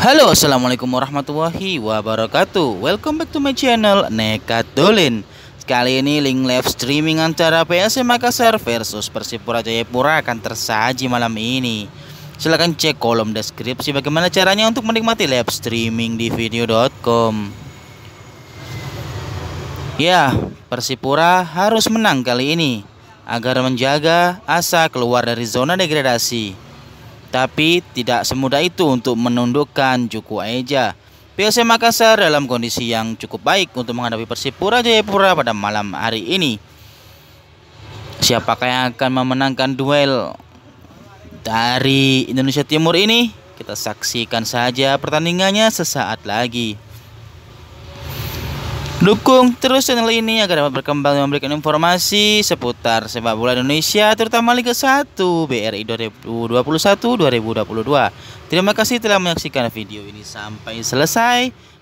Halo assalamualaikum warahmatullahi wabarakatuh Welcome back to my channel Nekat Dolin Kali ini link live streaming antara PSM Makassar versus Persipura Jayapura akan tersaji malam ini Silahkan cek kolom deskripsi bagaimana caranya untuk menikmati live streaming di video.com Ya, Persipura harus menang kali ini agar menjaga asa keluar dari zona degradasi tapi tidak semudah itu untuk menundukkan Juku Eja. PSM Makassar dalam kondisi yang cukup baik untuk menghadapi Persipura Jayapura pada malam hari ini. Siapakah yang akan memenangkan duel dari Indonesia Timur ini? Kita saksikan saja pertandingannya sesaat lagi. Dukung terus channel ini agar dapat berkembang dan memberikan informasi seputar sepak bola Indonesia terutama Liga 1 BRI 2021-2022. Terima kasih telah menyaksikan video ini sampai selesai.